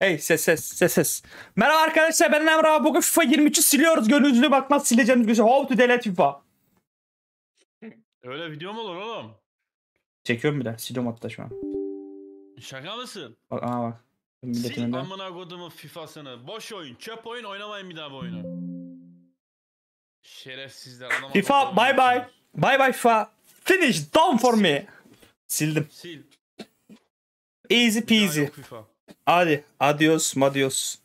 Hey ses ses ses ses. Merhaba arkadaşlar ben Emrah Bugün FIFA 23'ü siliyoruz. Gönlünüzü bak nasıl sileceğimiz bir şey. How to delete FIFA. Öyle video mu olur oğlum? Çekiyorum bile. Siliyorum hatta şu an. Şaka mısın? Bak aa bak. Sil önünde. amına kodumun FIFA'sını. Boş oyun. Çöp oyun. Oynamayın bir daha bu oyunu. Şerefsizler. FIFA bye bye. Bye bye FIFA. Finish down for me. Sildim. Sil. Easy peasy. FIFA. Adiós, adiós,